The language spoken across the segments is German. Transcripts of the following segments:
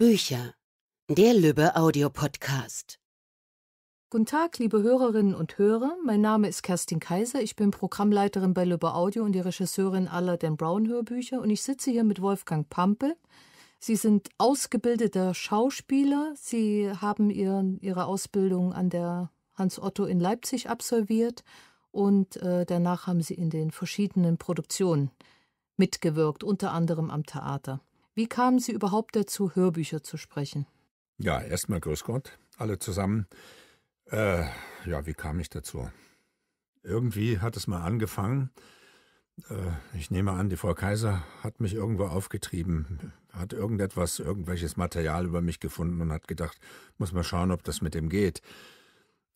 Bücher. Der Lübbe Audio Podcast. Guten Tag, liebe Hörerinnen und Hörer. Mein Name ist Kerstin Kaiser. Ich bin Programmleiterin bei Lübbe Audio und die Regisseurin aller Dan Brown Hörbücher. Und ich sitze hier mit Wolfgang Pampe. Sie sind ausgebildeter Schauspieler. Sie haben ihren, ihre Ausbildung an der Hans Otto in Leipzig absolviert und äh, danach haben sie in den verschiedenen Produktionen mitgewirkt, unter anderem am Theater. Wie kamen Sie überhaupt dazu, Hörbücher zu sprechen? Ja, erstmal Grüß Gott, alle zusammen. Äh, ja, wie kam ich dazu? Irgendwie hat es mal angefangen. Äh, ich nehme an, die Frau Kaiser hat mich irgendwo aufgetrieben, hat irgendetwas, irgendwelches Material über mich gefunden und hat gedacht, muss mal schauen, ob das mit dem geht.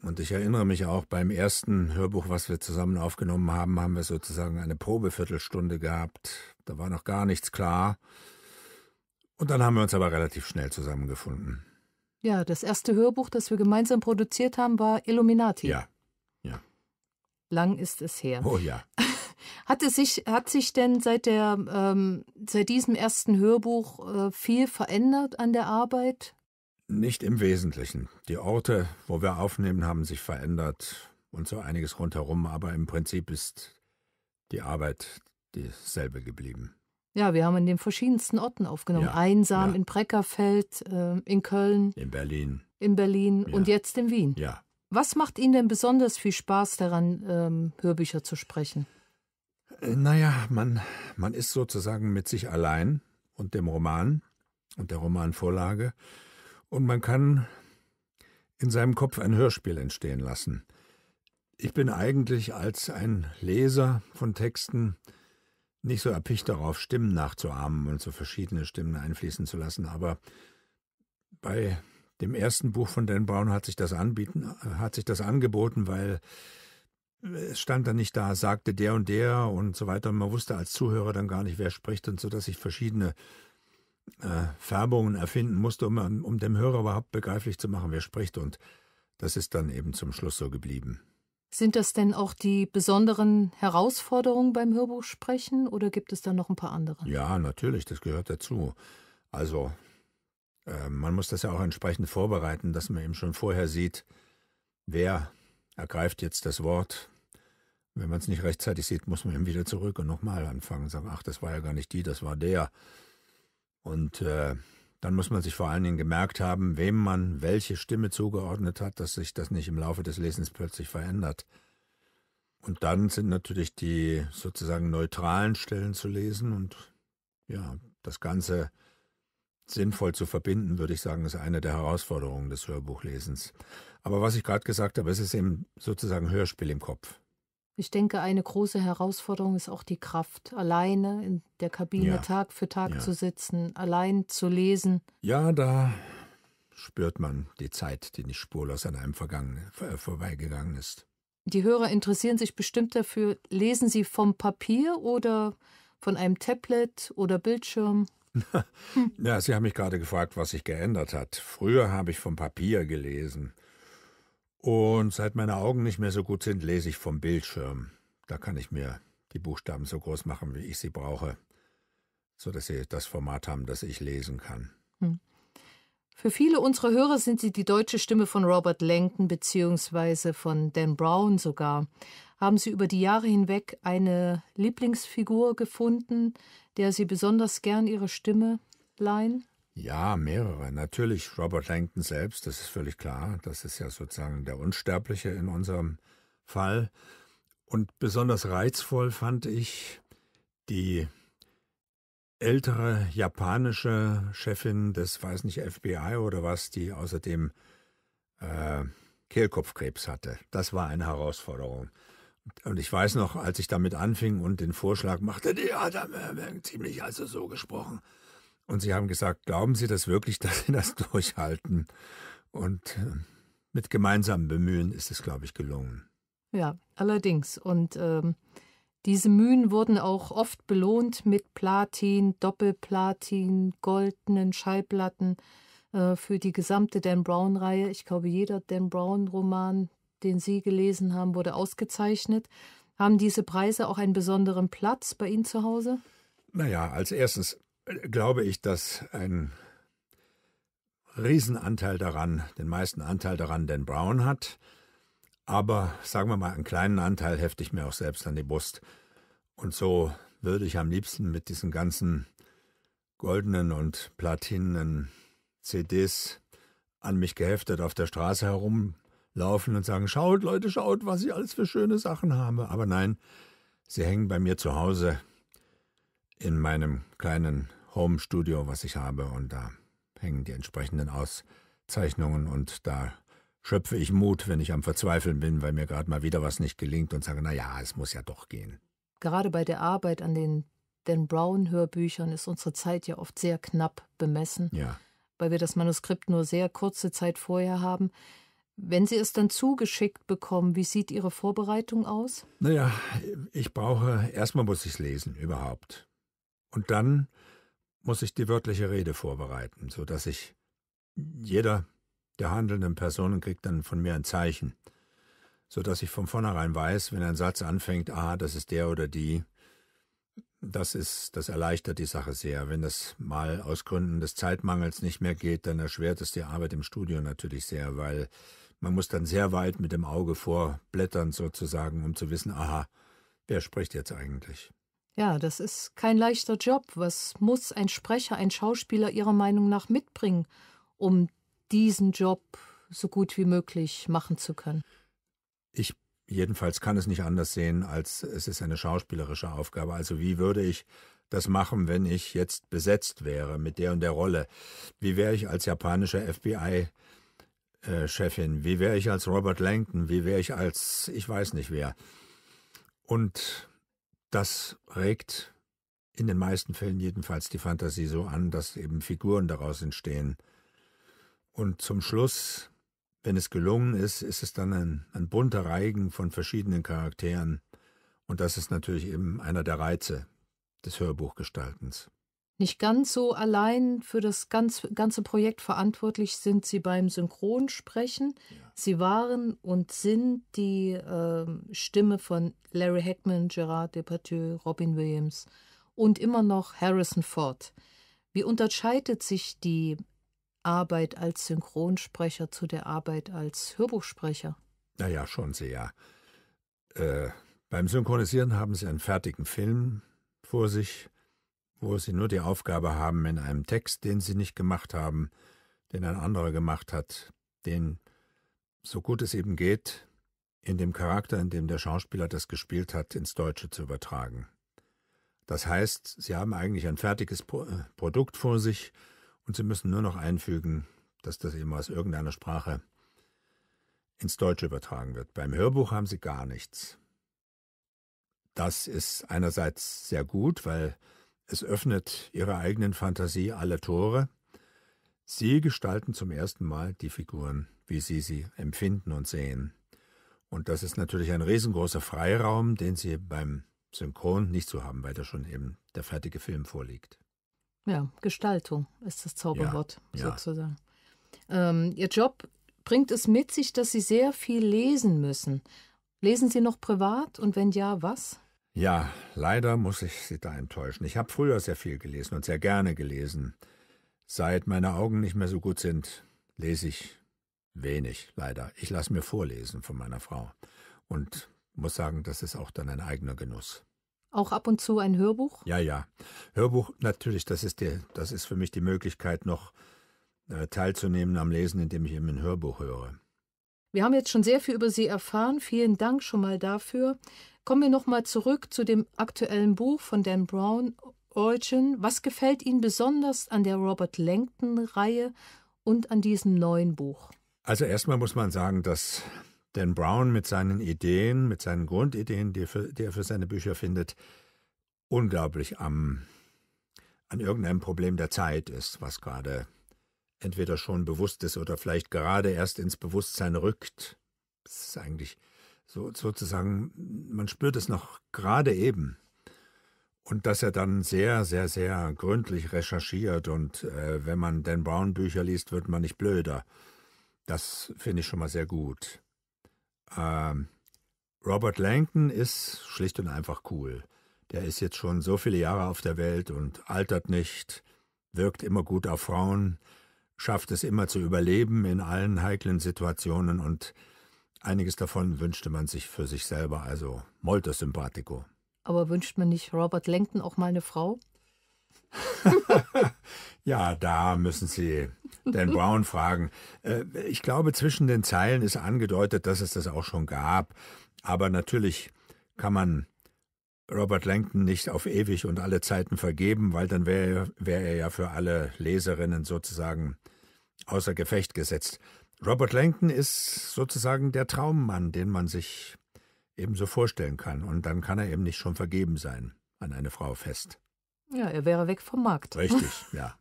Und ich erinnere mich auch, beim ersten Hörbuch, was wir zusammen aufgenommen haben, haben wir sozusagen eine Probeviertelstunde gehabt. Da war noch gar nichts klar. Und dann haben wir uns aber relativ schnell zusammengefunden. Ja, das erste Hörbuch, das wir gemeinsam produziert haben, war Illuminati. Ja, ja. Lang ist es her. Oh ja. Hat, es sich, hat sich denn seit, der, ähm, seit diesem ersten Hörbuch äh, viel verändert an der Arbeit? Nicht im Wesentlichen. Die Orte, wo wir aufnehmen, haben sich verändert und so einiges rundherum, aber im Prinzip ist die Arbeit dieselbe geblieben. Ja, wir haben in den verschiedensten Orten aufgenommen. Ja, Einsam ja. in Breckerfeld, äh, in Köln. In Berlin. In Berlin ja. und jetzt in Wien. Ja. Was macht Ihnen denn besonders viel Spaß daran, ähm, Hörbücher zu sprechen? Äh, naja, man, man ist sozusagen mit sich allein und dem Roman und der Romanvorlage und man kann in seinem Kopf ein Hörspiel entstehen lassen. Ich bin eigentlich als ein Leser von Texten nicht so erpicht darauf, Stimmen nachzuahmen und so verschiedene Stimmen einfließen zu lassen, aber bei dem ersten Buch von Dan Brown hat sich das anbieten, hat sich das angeboten, weil es stand dann nicht da, sagte der und der und so weiter. Und man wusste als Zuhörer dann gar nicht, wer spricht und so, dass ich verschiedene äh, Färbungen erfinden musste, um, um dem Hörer überhaupt begreiflich zu machen, wer spricht. Und das ist dann eben zum Schluss so geblieben. Sind das denn auch die besonderen Herausforderungen beim Hörbuchsprechen oder gibt es da noch ein paar andere? Ja, natürlich, das gehört dazu. Also, äh, man muss das ja auch entsprechend vorbereiten, dass man eben schon vorher sieht, wer ergreift jetzt das Wort. Wenn man es nicht rechtzeitig sieht, muss man eben wieder zurück und nochmal anfangen und sagen, ach, das war ja gar nicht die, das war der. Und äh, dann muss man sich vor allen Dingen gemerkt haben, wem man welche Stimme zugeordnet hat, dass sich das nicht im Laufe des Lesens plötzlich verändert. Und dann sind natürlich die sozusagen neutralen Stellen zu lesen und ja, das Ganze sinnvoll zu verbinden, würde ich sagen, ist eine der Herausforderungen des Hörbuchlesens. Aber was ich gerade gesagt habe, es ist eben sozusagen Hörspiel im Kopf. Ich denke, eine große Herausforderung ist auch die Kraft, alleine in der Kabine ja. Tag für Tag ja. zu sitzen, allein zu lesen. Ja, da spürt man die Zeit, die nicht spurlos an einem äh, vorbeigegangen ist. Die Hörer interessieren sich bestimmt dafür. Lesen Sie vom Papier oder von einem Tablet oder Bildschirm? ja, Sie haben mich gerade gefragt, was sich geändert hat. Früher habe ich vom Papier gelesen. Und seit meine Augen nicht mehr so gut sind, lese ich vom Bildschirm. Da kann ich mir die Buchstaben so groß machen, wie ich sie brauche, sodass sie das Format haben, das ich lesen kann. Hm. Für viele unserer Hörer sind sie die deutsche Stimme von Robert Langton bzw. von Dan Brown sogar. Haben Sie über die Jahre hinweg eine Lieblingsfigur gefunden, der Sie besonders gern Ihre Stimme leihen? Ja, mehrere. Natürlich Robert Langton selbst, das ist völlig klar. Das ist ja sozusagen der Unsterbliche in unserem Fall. Und besonders reizvoll fand ich die ältere japanische Chefin des, weiß nicht, FBI oder was, die außerdem äh, Kehlkopfkrebs hatte. Das war eine Herausforderung. Und ich weiß noch, als ich damit anfing und den Vorschlag machte, die hat ziemlich also so gesprochen. Und sie haben gesagt, glauben Sie das wirklich, dass Sie das durchhalten? Und äh, mit gemeinsamen Bemühen ist es, glaube ich, gelungen. Ja, allerdings. Und ähm, diese Mühen wurden auch oft belohnt mit Platin, Doppelplatin, goldenen Schallplatten äh, für die gesamte Dan Brown-Reihe. Ich glaube, jeder Dan Brown-Roman, den Sie gelesen haben, wurde ausgezeichnet. Haben diese Preise auch einen besonderen Platz bei Ihnen zu Hause? Naja, als erstes glaube ich, dass ein Riesenanteil daran, den meisten Anteil daran, den Brown hat. Aber sagen wir mal, einen kleinen Anteil hefte ich mir auch selbst an die Brust. Und so würde ich am liebsten mit diesen ganzen goldenen und platinen CDs an mich geheftet auf der Straße herumlaufen und sagen, schaut Leute, schaut, was ich alles für schöne Sachen habe. Aber nein, sie hängen bei mir zu Hause in meinem kleinen Home-Studio, was ich habe, und da hängen die entsprechenden Auszeichnungen und da schöpfe ich Mut, wenn ich am Verzweifeln bin, weil mir gerade mal wieder was nicht gelingt und sage, naja, es muss ja doch gehen. Gerade bei der Arbeit an den Dan Brown Hörbüchern ist unsere Zeit ja oft sehr knapp bemessen, ja. weil wir das Manuskript nur sehr kurze Zeit vorher haben. Wenn Sie es dann zugeschickt bekommen, wie sieht Ihre Vorbereitung aus? Naja, ich brauche, erstmal muss ich es lesen, überhaupt. Und dann muss ich die wörtliche Rede vorbereiten, so dass ich jeder der handelnden Personen kriegt dann von mir ein Zeichen, so dass ich von vornherein weiß, wenn ein Satz anfängt, ah, das ist der oder die, das ist, das erleichtert die Sache sehr. Wenn das mal aus Gründen des Zeitmangels nicht mehr geht, dann erschwert es die Arbeit im Studio natürlich sehr, weil man muss dann sehr weit mit dem Auge vorblättern sozusagen, um zu wissen, aha, wer spricht jetzt eigentlich? Ja, das ist kein leichter Job. Was muss ein Sprecher, ein Schauspieler Ihrer Meinung nach mitbringen, um diesen Job so gut wie möglich machen zu können? Ich jedenfalls kann es nicht anders sehen, als es ist eine schauspielerische Aufgabe. Also wie würde ich das machen, wenn ich jetzt besetzt wäre mit der und der Rolle? Wie wäre ich als japanische FBI? Äh, Chefin, wie wäre ich als Robert Langton, wie wäre ich als ich weiß nicht wer. Und das regt in den meisten Fällen jedenfalls die Fantasie so an, dass eben Figuren daraus entstehen. Und zum Schluss, wenn es gelungen ist, ist es dann ein, ein bunter Reigen von verschiedenen Charakteren. Und das ist natürlich eben einer der Reize des Hörbuchgestaltens. Nicht ganz so allein für das ganz, ganze Projekt verantwortlich sind sie beim Synchronsprechen. Ja. Sie waren und sind die äh, Stimme von Larry Heckman, Gerard Depardieu, Robin Williams und immer noch Harrison Ford. Wie unterscheidet sich die Arbeit als Synchronsprecher zu der Arbeit als Hörbuchsprecher? Naja, schon sehr. Äh, beim Synchronisieren haben sie einen fertigen Film vor sich wo sie nur die Aufgabe haben, in einem Text, den sie nicht gemacht haben, den ein anderer gemacht hat, den, so gut es eben geht, in dem Charakter, in dem der Schauspieler das gespielt hat, ins Deutsche zu übertragen. Das heißt, sie haben eigentlich ein fertiges Pro äh, Produkt vor sich und sie müssen nur noch einfügen, dass das eben aus irgendeiner Sprache ins Deutsche übertragen wird. Beim Hörbuch haben sie gar nichts. Das ist einerseits sehr gut, weil es öffnet ihrer eigenen Fantasie alle Tore. Sie gestalten zum ersten Mal die Figuren, wie sie sie empfinden und sehen. Und das ist natürlich ein riesengroßer Freiraum, den sie beim Synchron nicht zu haben, weil da schon eben der fertige Film vorliegt. Ja, Gestaltung ist das Zauberwort ja, sozusagen. Ja. Ähm, ihr Job bringt es mit sich, dass Sie sehr viel lesen müssen. Lesen Sie noch privat und wenn ja, was? Ja, leider muss ich Sie da enttäuschen. Ich habe früher sehr viel gelesen und sehr gerne gelesen. Seit meine Augen nicht mehr so gut sind, lese ich wenig, leider. Ich lasse mir vorlesen von meiner Frau und muss sagen, das ist auch dann ein eigener Genuss. Auch ab und zu ein Hörbuch? Ja, ja. Hörbuch natürlich, das ist, der, das ist für mich die Möglichkeit, noch äh, teilzunehmen am Lesen, indem ich eben ein Hörbuch höre. Wir haben jetzt schon sehr viel über Sie erfahren. Vielen Dank schon mal dafür. Kommen wir nochmal zurück zu dem aktuellen Buch von Dan Brown, Origin. Was gefällt Ihnen besonders an der Robert Langton-Reihe und an diesem neuen Buch? Also erstmal muss man sagen, dass Dan Brown mit seinen Ideen, mit seinen Grundideen, die, er für, die er für seine Bücher findet, unglaublich am, an irgendeinem Problem der Zeit ist, was gerade entweder schon bewusst ist oder vielleicht gerade erst ins Bewusstsein rückt. Das ist eigentlich so, sozusagen, man spürt es noch gerade eben. Und dass er dann sehr, sehr, sehr gründlich recherchiert und äh, wenn man Dan Brown Bücher liest, wird man nicht blöder. Das finde ich schon mal sehr gut. Ähm, Robert Langton ist schlicht und einfach cool. Der ist jetzt schon so viele Jahre auf der Welt und altert nicht, wirkt immer gut auf Frauen, schafft es immer zu überleben in allen heiklen Situationen und einiges davon wünschte man sich für sich selber, also molto simpatico. Aber wünscht man nicht Robert Langton auch mal eine Frau? ja, da müssen Sie Dan Brown fragen. Äh, ich glaube, zwischen den Zeilen ist angedeutet, dass es das auch schon gab. Aber natürlich kann man Robert Langton nicht auf ewig und alle Zeiten vergeben, weil dann wäre wär er ja für alle Leserinnen sozusagen außer Gefecht gesetzt. Robert Langton ist sozusagen der Traummann, den man sich ebenso vorstellen kann. Und dann kann er eben nicht schon vergeben sein an eine Frau fest. Ja, er wäre weg vom Markt. Richtig, ja.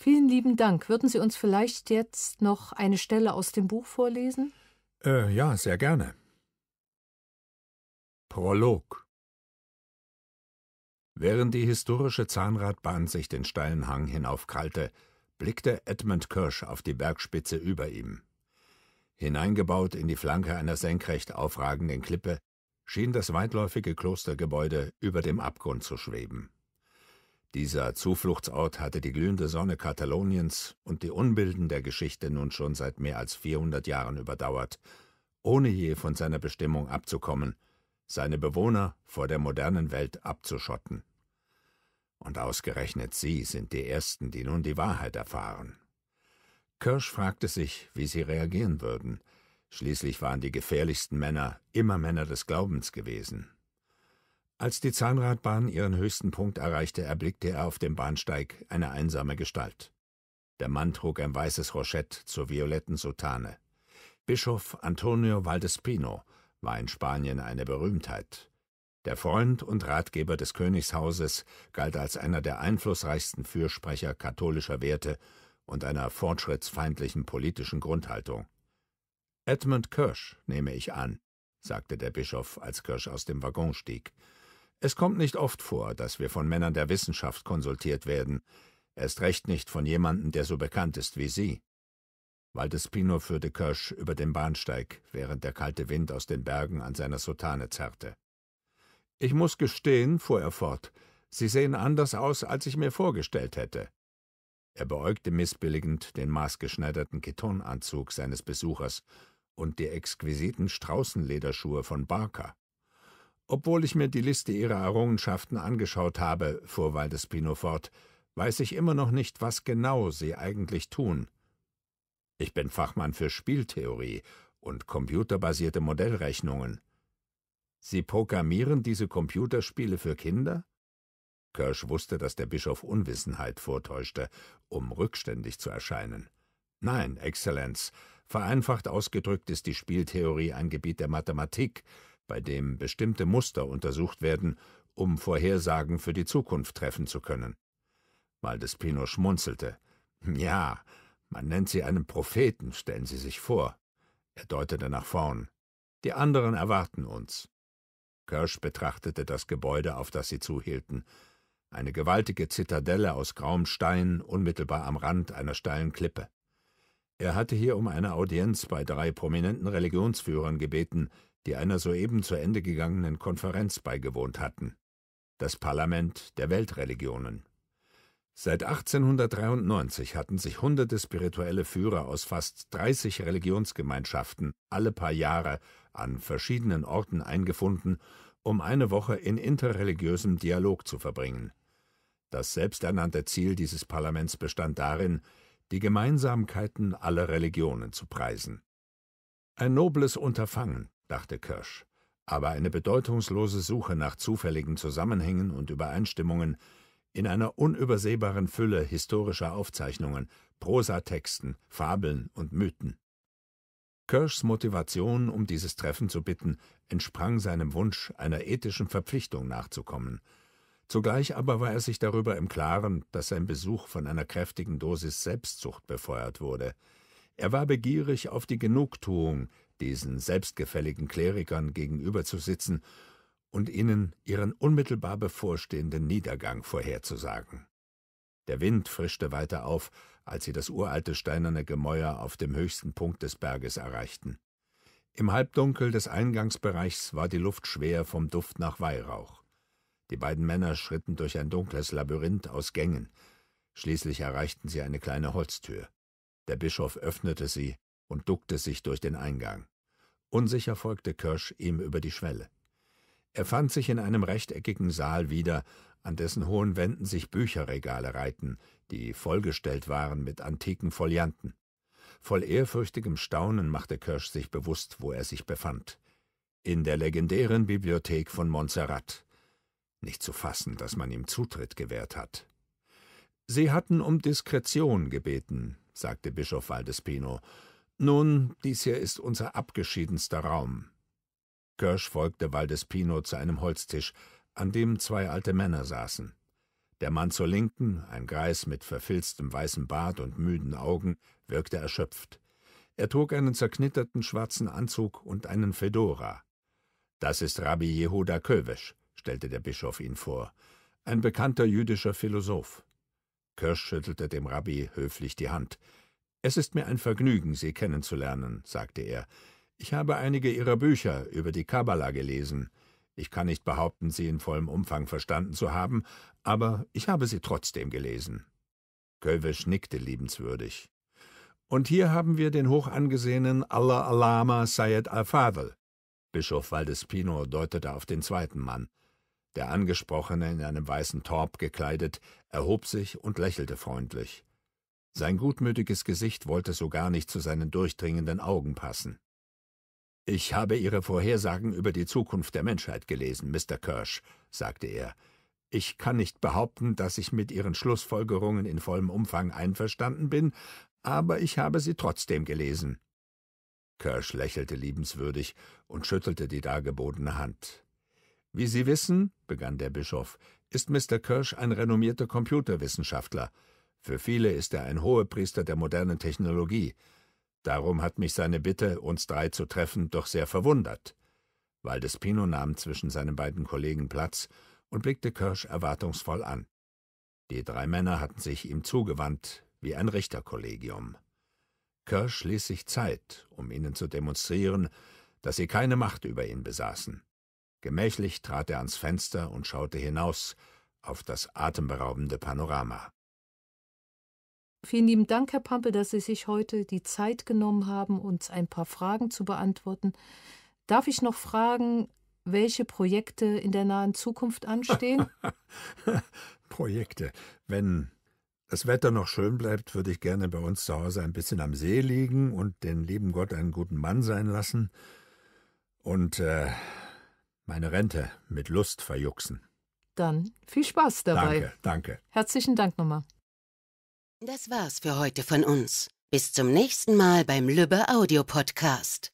Vielen lieben Dank. Würden Sie uns vielleicht jetzt noch eine Stelle aus dem Buch vorlesen? Äh, ja, sehr gerne. Prolog. Während die historische Zahnradbahn sich den steilen Hang hinaufkrallte, blickte Edmund Kirsch auf die Bergspitze über ihm. Hineingebaut in die Flanke einer senkrecht aufragenden Klippe, schien das weitläufige Klostergebäude über dem Abgrund zu schweben. Dieser Zufluchtsort hatte die glühende Sonne Kataloniens und die Unbilden der Geschichte nun schon seit mehr als 400 Jahren überdauert, ohne je von seiner Bestimmung abzukommen – seine Bewohner vor der modernen Welt abzuschotten. Und ausgerechnet sie sind die Ersten, die nun die Wahrheit erfahren. Kirsch fragte sich, wie sie reagieren würden. Schließlich waren die gefährlichsten Männer immer Männer des Glaubens gewesen. Als die Zahnradbahn ihren höchsten Punkt erreichte, erblickte er auf dem Bahnsteig eine einsame Gestalt. Der Mann trug ein weißes Rochett zur violetten Soutane. Bischof Antonio Valdespino war in Spanien eine Berühmtheit. Der Freund und Ratgeber des Königshauses galt als einer der einflussreichsten Fürsprecher katholischer Werte und einer fortschrittsfeindlichen politischen Grundhaltung. Edmund Kirsch, nehme ich an, sagte der Bischof, als Kirsch aus dem Waggon stieg. Es kommt nicht oft vor, dass wir von Männern der Wissenschaft konsultiert werden, erst recht nicht von jemandem, der so bekannt ist wie Sie. Waldespino führte Kirsch über den Bahnsteig, während der kalte Wind aus den Bergen an seiner Sotane zerrte. »Ich muss gestehen«, fuhr er fort, »Sie sehen anders aus, als ich mir vorgestellt hätte.« Er beäugte missbilligend den maßgeschneiderten Ketonanzug seines Besuchers und die exquisiten Straußenlederschuhe von Barker. »Obwohl ich mir die Liste Ihrer Errungenschaften angeschaut habe«, fuhr Waldespino fort, »weiß ich immer noch nicht, was genau Sie eigentlich tun.« ich bin Fachmann für Spieltheorie und computerbasierte Modellrechnungen. Sie programmieren diese Computerspiele für Kinder? Kirsch wusste, dass der Bischof Unwissenheit vortäuschte, um rückständig zu erscheinen. Nein, Exzellenz, vereinfacht ausgedrückt ist die Spieltheorie ein Gebiet der Mathematik, bei dem bestimmte Muster untersucht werden, um Vorhersagen für die Zukunft treffen zu können. Waldespino schmunzelte. Ja, man nennt sie einen Propheten, stellen Sie sich vor. Er deutete nach vorn. Die anderen erwarten uns. Kirsch betrachtete das Gebäude, auf das sie zuhielten. Eine gewaltige Zitadelle aus grauem Stein, unmittelbar am Rand einer steilen Klippe. Er hatte hier um eine Audienz bei drei prominenten Religionsführern gebeten, die einer soeben zu Ende gegangenen Konferenz beigewohnt hatten. Das Parlament der Weltreligionen. Seit 1893 hatten sich hunderte spirituelle Führer aus fast 30 Religionsgemeinschaften alle paar Jahre an verschiedenen Orten eingefunden, um eine Woche in interreligiösem Dialog zu verbringen. Das selbsternannte Ziel dieses Parlaments bestand darin, die Gemeinsamkeiten aller Religionen zu preisen. Ein nobles Unterfangen, dachte Kirsch, aber eine bedeutungslose Suche nach zufälligen Zusammenhängen und Übereinstimmungen, in einer unübersehbaren Fülle historischer Aufzeichnungen, Prosatexten, Fabeln und Mythen. Kirschs Motivation, um dieses Treffen zu bitten, entsprang seinem Wunsch, einer ethischen Verpflichtung nachzukommen. Zugleich aber war er sich darüber im Klaren, dass sein Besuch von einer kräftigen Dosis Selbstsucht befeuert wurde. Er war begierig auf die Genugtuung, diesen selbstgefälligen Klerikern gegenüberzusitzen und ihnen ihren unmittelbar bevorstehenden Niedergang vorherzusagen. Der Wind frischte weiter auf, als sie das uralte steinerne Gemäuer auf dem höchsten Punkt des Berges erreichten. Im Halbdunkel des Eingangsbereichs war die Luft schwer vom Duft nach Weihrauch. Die beiden Männer schritten durch ein dunkles Labyrinth aus Gängen. Schließlich erreichten sie eine kleine Holztür. Der Bischof öffnete sie und duckte sich durch den Eingang. Unsicher folgte Kirsch ihm über die Schwelle. Er fand sich in einem rechteckigen Saal wieder, an dessen hohen Wänden sich Bücherregale reihten, die vollgestellt waren mit antiken Folianten. Voll ehrfürchtigem Staunen machte Kirsch sich bewusst, wo er sich befand. In der legendären Bibliothek von Montserrat. Nicht zu fassen, dass man ihm Zutritt gewährt hat. Sie hatten um Diskretion gebeten, sagte Bischof Waldespino. Nun, dies hier ist unser abgeschiedenster Raum. Kirsch folgte Waldespino zu einem Holztisch, an dem zwei alte Männer saßen. Der Mann zur Linken, ein Greis mit verfilztem weißem Bart und müden Augen, wirkte erschöpft. Er trug einen zerknitterten schwarzen Anzug und einen Fedora. Das ist Rabbi Jehuda Kövesch, stellte der Bischof ihn vor, ein bekannter jüdischer Philosoph. Kirsch schüttelte dem Rabbi höflich die Hand. Es ist mir ein Vergnügen, Sie kennenzulernen, sagte er. Ich habe einige ihrer Bücher über die Kabbala gelesen. Ich kann nicht behaupten, sie in vollem Umfang verstanden zu haben, aber ich habe sie trotzdem gelesen. Kölwisch nickte liebenswürdig. Und hier haben wir den hochangesehenen Allah Alama Sayed Al-Fadl. Bischof Valdespino deutete auf den zweiten Mann. Der Angesprochene, in einem weißen Torb gekleidet, erhob sich und lächelte freundlich. Sein gutmütiges Gesicht wollte so gar nicht zu seinen durchdringenden Augen passen. Ich habe Ihre Vorhersagen über die Zukunft der Menschheit gelesen, Mr. Kirsch, sagte er. Ich kann nicht behaupten, dass ich mit Ihren Schlussfolgerungen in vollem Umfang einverstanden bin, aber ich habe sie trotzdem gelesen. Kirsch lächelte liebenswürdig und schüttelte die dargebotene Hand. Wie Sie wissen, begann der Bischof, ist Mr. Kirsch ein renommierter Computerwissenschaftler. Für viele ist er ein Hohepriester der modernen Technologie. Darum hat mich seine Bitte, uns drei zu treffen, doch sehr verwundert. Waldespino nahm zwischen seinen beiden Kollegen Platz und blickte Kirsch erwartungsvoll an. Die drei Männer hatten sich ihm zugewandt, wie ein Richterkollegium. Kirsch ließ sich Zeit, um ihnen zu demonstrieren, dass sie keine Macht über ihn besaßen. Gemächlich trat er ans Fenster und schaute hinaus auf das atemberaubende Panorama. Vielen lieben Dank, Herr Pampel, dass Sie sich heute die Zeit genommen haben, uns ein paar Fragen zu beantworten. Darf ich noch fragen, welche Projekte in der nahen Zukunft anstehen? Projekte. Wenn das Wetter noch schön bleibt, würde ich gerne bei uns zu Hause ein bisschen am See liegen und den lieben Gott einen guten Mann sein lassen und äh, meine Rente mit Lust verjuchsen. Dann viel Spaß dabei. Danke, danke. Herzlichen Dank nochmal. Das war's für heute von uns. Bis zum nächsten Mal beim Lübbe Audio Podcast.